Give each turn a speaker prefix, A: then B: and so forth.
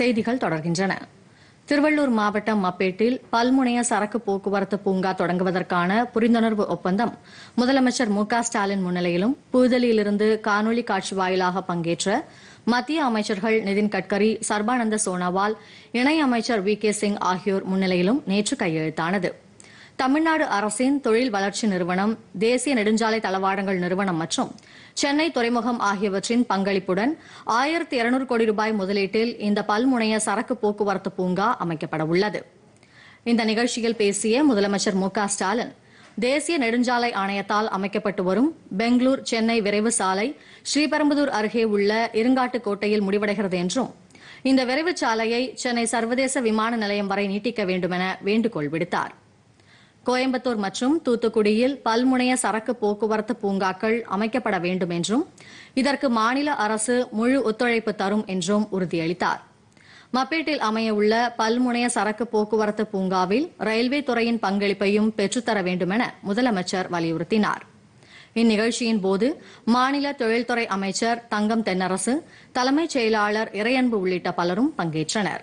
A: செய்திகள் தொடர்கின்றன திருவள்ளூர் மாவட்டம் மப்பேட்டில் பல்முனைய சரக்கு போக்குவரத்து பூங்கா தொடங்குவதற்கான புரிந்துணர்வு ஒப்பந்தம் முதலமைச்சர் மு ஸ்டாலின் முன்னிலையிலும் புதுதில்லியிலிருந்து காணொலி காட்சி வாயிலாக பங்கேற்ற மத்திய அமைச்சர்கள் நிதின் கட்கரி சர்பானந்த சோனாவால் இணை அமைச்சர் வி கே சிங் ஆகியோர் முன்னிலையிலும் நேற்று கையெழுத்தானது தமிழ்நாடு அரசின் தொழில் வளர்ச்சி நிறுவனம் தேசிய நெடுஞ்சாலை தளவாடங்கள் நிறுவனம் மற்றும் சென்னை துறைமுகம் ஆகியவற்றின் பங்களிப்புடன் ஆயிரத்தி இருநூறு கோடி ரூபாய் முதலீட்டில் இந்த பல்முனைய சரக்கு போக்குவரத்து பூங்கா அமைக்கப்பட உள்ளது இந்த நிகழ்ச்சியில் பேசிய முதலமைச்சர் மு ஸ்டாலின் தேசிய நெடுஞ்சாலை ஆணையத்தால் அமைக்கப்பட்டு வரும் பெங்களூர் சென்னை விரைவு சாலை ஸ்ரீபெரும்புதூர் அருகே உள்ள இருங்காட்டுக்கோட்டையில் முடிவடைகிறது என்றும் இந்த விரைவு சாலையை சென்னை சர்வதேச விமான நிலையம் வரை நீட்டிக்க வேண்டுமென வேண்டுகோள் விடுத்தாா் கோயம்புத்தூர் மற்றும் தூத்துக்குடியில் பல்முனைய சரக்கு போக்குவரத்து பூங்காக்கள் அமைக்கப்பட வேண்டும் என்றும் இதற்கு மாநில அரசு முழு ஒத்துழைப்பு தரும் என்றும் உறுதியளித்தார் மப்பேட்டில் அமையவுள்ள பல்முனைய சரக்கு போக்குவரத்து பூங்காவில் ரயில்வே துறையின் பங்களிப்பையும் பெற்றுத்தர வேண்டும் என முதலமைச்சர் வலியுறுத்தினார் இந்நிகழ்ச்சியின் போது மாநில தொழில்துறை அமைச்சர் தங்கம் தென்னரசு தலைமைச் செயலாளர் இறையன்பு உள்ளிட்ட பலரும் பங்கேற்றனா்